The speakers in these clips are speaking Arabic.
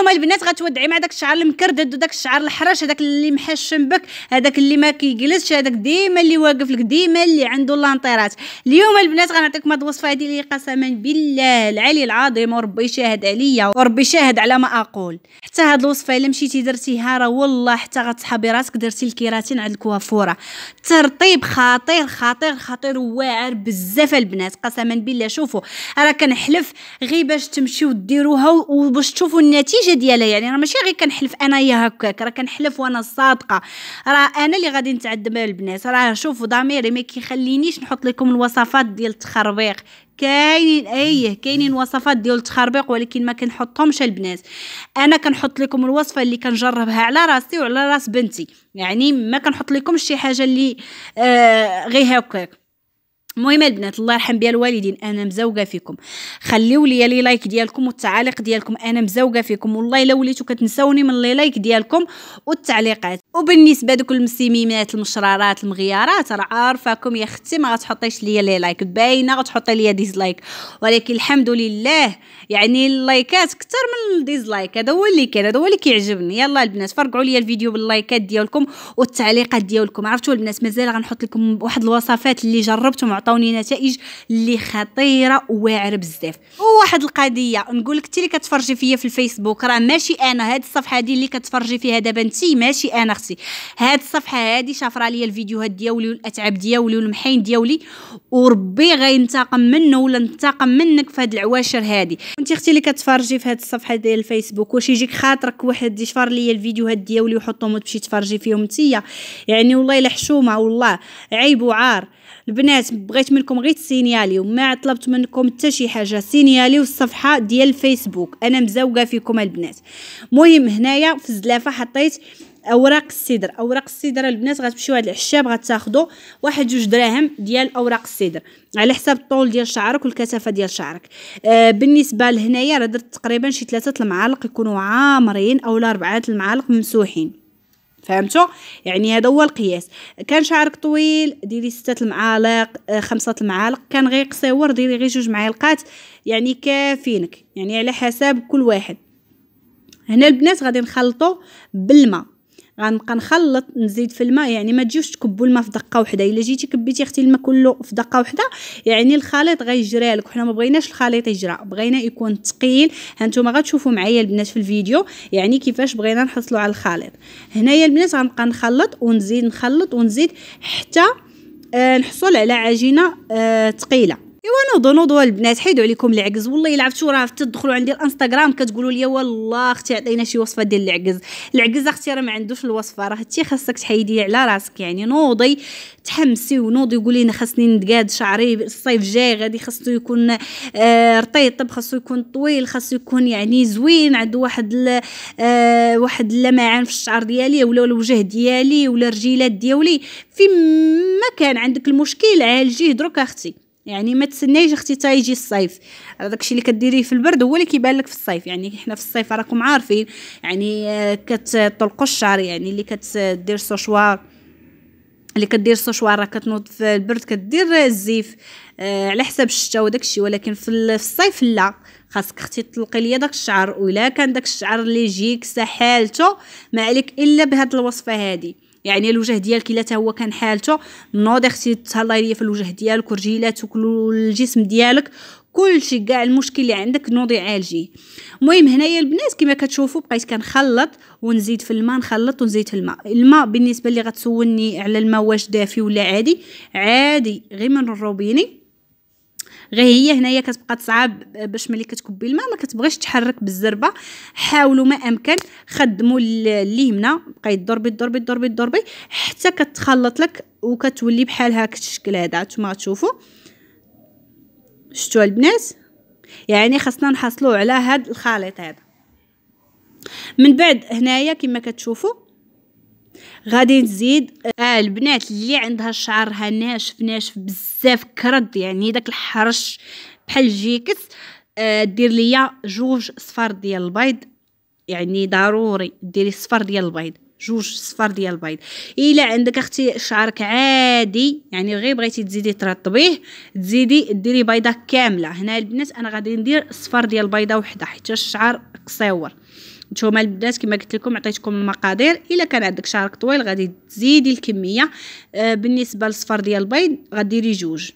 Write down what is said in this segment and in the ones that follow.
اليوم البنات غتودعي مع داك الشعر المكردد وداك الشعر الحرش هذاك اللي محشم بك هذاك اللي ما كيجلسش هذاك ديما اللي واقف لك ديما اللي عنده لانطيرات اليوم البنات غنعطيكم هاد الوصفه هادي اللي قسما بالله العلي العظيم وربي شاهد عليا وربي شاهد على ما اقول حتى هاد الوصفه الا مشيتي درتيها راه والله حتى غتصحابي راسك درتي الكيراتين عند الكوافوره ترطيب خطير خطير خطير واعر بزاف البنات قسما بالله شوفوا راه كنحلف غير باش تمشيو ديروها وباش تشوفوا النتيجه ديالها يعني راه ماشي غير كنحلف انايا هكاك راه كنحلف وانا صادقه راه انا اللي غادي نتعدى مع البنات راه شوفوا ضميري ما كيخلينيش نحط لكم الوصفات ديال التخربيق كاينين ايه كاينين وصفات ديال التخربيق ولكن ما كنحطهمش البنات انا كنحط لكم الوصفه اللي كنجربها على راسي وعلى راس بنتي يعني ما كنحط لكم شي حاجه اللي آه غير هكاك المهم البنات الله يرحم بها الوالدين انا مزوقه فيكم خليو لي لي لايك ديالكم والتعاليق ديالكم انا مزوقه فيكم والله الا وليتو كتنساوني من لي لايك ديالكم والتعليقات وبالنسبه دوك المسيميمات المشرارات المغيارات راه عارفاكم يا اختي ما غتحطيش لي لي لايك باينه غتحطي لي ديزلايك ولكن الحمد لله يعني اللايكات كتر من الديزلايك هذا هو اللي كاين هذا هو اللي كيعجبني يلا البنات فرقعوا لي الفيديو باللايكات ديالكم والتعليقات ديالكم عرفتوا البنات مازال غنحط لكم واحد الوصفات اللي جربتهم عطاوني نتائج اللي خطيره وواعره بزاف وواحد القضيه نقول لك انت اللي كتفرجي فيا في الفيسبوك راه ماشي انا هاد الصفحه هادي اللي كتفرجي فيها دابا انت ماشي انا اختي هاد الصفحه هادي شافره ليا الفيديوهات ديالي والاتعاب ديالي والمحين ديالي وربي غينتقم منه ولا ننتقم منك في هاد العواشر هادي انت اختي اللي كتفرجي في هاد الصفحه ديال الفيسبوك واش يجيك خاطرك واحد يشفر ليا الفيديوهات ديالي ويحطهم وتمشي تفرجي فيهم انت يعني والله الا حشومه والله عيب وعار البنات بغيت منكم غير تسينيالي ما طلبت منكم حتى شي حاجه سينيالي الصفحه ديال الفيسبوك انا مزوقه فيكم البنات مهم هنايا في الزلافه حطيت اوراق السدر اوراق السدر البنات غتمشيو هاد العشاب غتاخدو واحد جوج دراهم ديال اوراق السدر على حساب الطول ديال شعرك والكثافه ديال شعرك آه بالنسبه لهنايا راه درت تقريبا شي ثلاثه المعالق يكونوا عامرين اولا اربعه المعالق ممسوحين فهمتوا يعني هذا هو القياس كان شعرك طويل ديري ستة المعالق آه، خمسة المعالق كان غير قصيور ديري غير جوج معالقات يعني كافينك يعني على حسب كل واحد هنا البنات غادي نخلطو بالماء غنبقى نخلط نزيد في الماء يعني ما تجيوش تكبوا الماء في دقه وحده الا جيتي كبيتي اختي الماء كله في دقه وحده يعني الخليط غيجري لك وحنا ما بغيناش الخليط يجرى بغينا يكون ثقيل هانتوما غتشوفوا معايا البنات في الفيديو يعني كيفاش بغينا نحصلوا على الخليط هنايا البنات غنبقى نخلط ونزيد نخلط ونزيد حتى آه، نحصل على عجينه آه ايوا نوضوا نوضوا البنات حيدوا عليكم العكز والله الا عرفتوا راه تدخلوا عندي الانستغرام كتقولوا لي والله اختي عطينا شي وصفه ديال العكز العكز اختي راه ما عندوش الوصفه راه انت خاصك تحيديه على راسك يعني نوضي تحمسي ونوضي قولي انا خاصني نتقاد شعري الصيف جاي غادي خاصو يكون آه رطيطب خاصو يكون طويل خاصو يكون يعني زوين عنده واحد آه واحد اللمعان في الشعر ديالي ولا الوجه ديالي ولا الرجيلات ديالي فيما كان عندك المشكل عالجيه دروك اختي يعني ما تسنيش اختي حتى يجي الصيف راه داكشي اللي كديريه في البرد هو اللي كيبان لك في الصيف يعني حنا في الصيف راكم عارفين يعني آه، كتطلقوا الشعر يعني اللي كتدير سوشوار اللي كدير سوشوار راه كتنوض في البرد كدير الزيف آه على حساب الشتا وداكشي ولكن في الصيف لا خاصك اختي تطلقي ليا داك الشعر ولا كان داك الشعر اللي يجيك سحالته ما عليك الا بهاد الوصفه هذه يعني الوجه ديالك الا هو كان حالته نوضي اختي تهلاي ليا في الوجه ديالك وكل الجسم ديالك كلشي كاع المشكل اللي عندك نوضي عالجيه المهم هنايا البنات كما كتشوفوا بقيت كنخلط ونزيد في الماء نخلط ونزيد في الماء الماء بالنسبه اللي غتسولني على الماء واش دافي ولا عادي عادي غير من الروبيني غير هي هنايا كتبقى تصعب باش ملي كتكبي الماء ما كتبغيش تحرك بالزربه حاولوا ما امكن خدموا اليمنى بقاي ضربي ضربي ضربي ضربي حتى كتخلط لك وكتولي بحال هاك الشكل هذا نتوما تشوفوا شتو البنات يعني خاصنا نحصلوا على هذا الخليط هذا من بعد هنايا كما كتشوفوا غادي نزيد آه البنات اللي عندها شعرها ناشف ناشف بزاف كرد يعني داك الحرش بحال جيكس آه دير ليا جوج صفار ديال البيض يعني ضروري ديري صفار ديال البيض جوج صفار ديال البيض الا عندك اختي شعرك عادي يعني غير بغيتي تزيدي ترطبيه تزيدي ديري بيضه كامله هنا البنات انا غادي ندير صفار ديال البيضه وحده حيت الشعر قصيور نتوما البنات كما قلت لكم عطيتكم المقادير الا كان عندك شعرك طويل غادي تزيدي الكميه آه، بالنسبه للصفر ديال البيض غديري جوج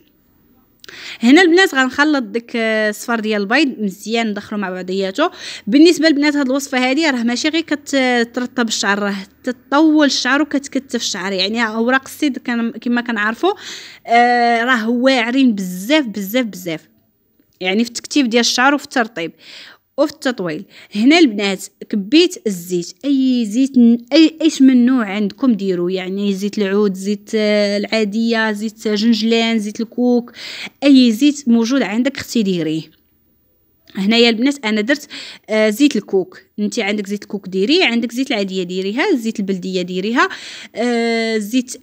هنا البنات غنخلط ديك آه، الصفر ديال البيض مزيان ندخلو مع بعضياتو بالنسبه للبنات هاد الوصفه هذه راه ماشي غير كترطب آه، الشعر راه تطول الشعر وكتكتف الشعر يعني اوراق السيد كما كنعرفوا راه واعرين بزاف بزاف بزاف يعني في التكتيف ديال الشعر وفي الترطيب وفي التطويل هنا البنات كبيت الزيت اي زيت اي ايش من نوع عندكم ديروا يعني زيت العود زيت آه، العاديه زيت جنجلان زيت الكوك اي زيت موجود عندك اختي ديريه هنايا البنات انا درت آه، زيت الكوك انت عندك زيت الكوك ديريه عندك زيت العاديه ديريها زيت البلديه ديريها آه، زيت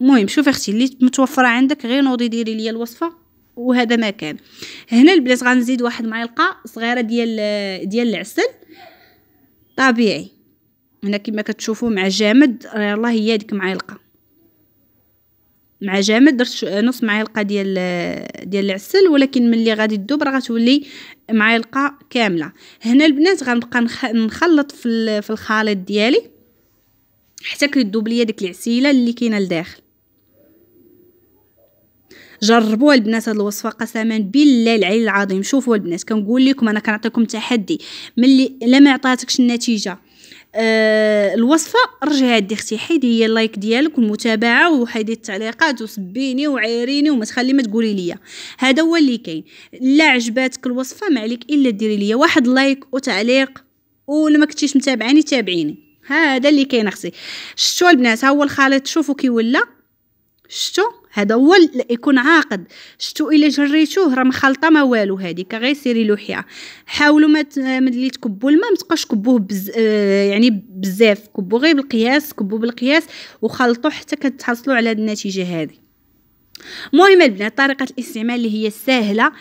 المهم شوفي اختي اللي متوفره عندك غير نوضي ديري ليا الوصفه وهذا ما كان هنا البنات غنزيد واحد معلقه صغيره ديال ديال العسل طبيعي هنا كما كتشوفوا مع جامد الله هي ديك معلقه مع جامد درت نص معلقه ديال ديال العسل ولكن ملي غادي تذوب راه غتولي معلقه كامله هنا البنات غنبقى نخلط في الخليط ديالي حتى كيذوب ليا ديك العسيله اللي كاينه لداخل جربوها البنات هاد الوصفه قسما بالله العلي العظيم شوفوا البنات كنقول لكم انا كنعطيكم تحدي ملي لا ما عطاتكش النتيجه آه الوصفه رجعي عندي اختي حيدي هي اللايك ديالك والمتابعه وحيدي التعليقات وسبيني وعيريني وما تخلي ما تقولي ليا هذا هو اللي كاين لا عجباتك الوصفه ما عليك الا ديري ليا واحد لايك وتعليق ولا ما كنتيش متابعاني تابعيني هذا اللي كاين اختي شتو البنات ها هو الخليط شوفوا كي ولا شتو هذا هو يكون عاقد شتو الا جريتوه راه مخلطه ما والو هذيك غير سيري لوحيه حاولوا ما ملي تكبوا الماء ما تبقاش كبوه بز... آه، يعني بزاف كبوا غير بالقياس كبوا بالقياس وخلطوا حتى كتحصلوا على النتيجه هذه مهم البنات طريقه الاستعمال اللي هي سهله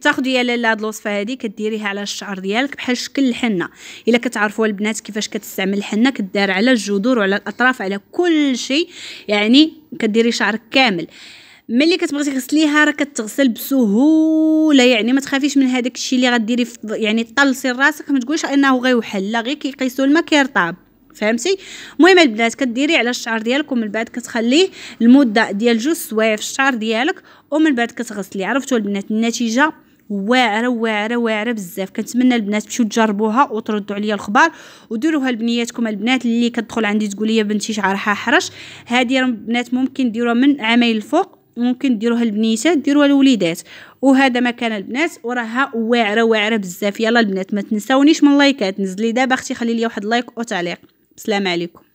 تاخدي يا لاله هاد الوصفه هادي كديريها على الشعر ديالك بحال شكل الحنه الا كتعرفوا البنات كيفاش كتستعمل الحنه كدار على الجذور وعلى الاطراف على كل شيء يعني كديري شعرك كامل ملي كتبغي تغسليها راه كتغسل بسهوله يعني ما تخافيش من هذاك الشيء اللي غديري يعني طلسي راسك ما تقوليش انه غيوحل لا غير كيقيسو الماء كيرطاب فهمتي المهم البنات كديري على الشعر ديالك ومن بعد كتخليه لمده ديال جوج سوايع في الشعر ديالك ومن بعد كتغسلي عرفتوا البنات النتيجه واعره واعره واعره بزاف كنتمنى البنات تمشيو تجربوها وتردوا عليا الخبر وديروها لبنياتكم البنات اللي كتدخل عندي تقول لي بنتي شعرها حرش هذه البنات ممكن ديروها من عامين الفوق ممكن ديروها البنيتات ديروها الوليدات وهذا مكان البنات وراها واعره واعره بزاف يلا البنات ما تنساونيش من لايكات نزلي دابا اختي خلي لي واحد لايك وتعليق سلام عليكم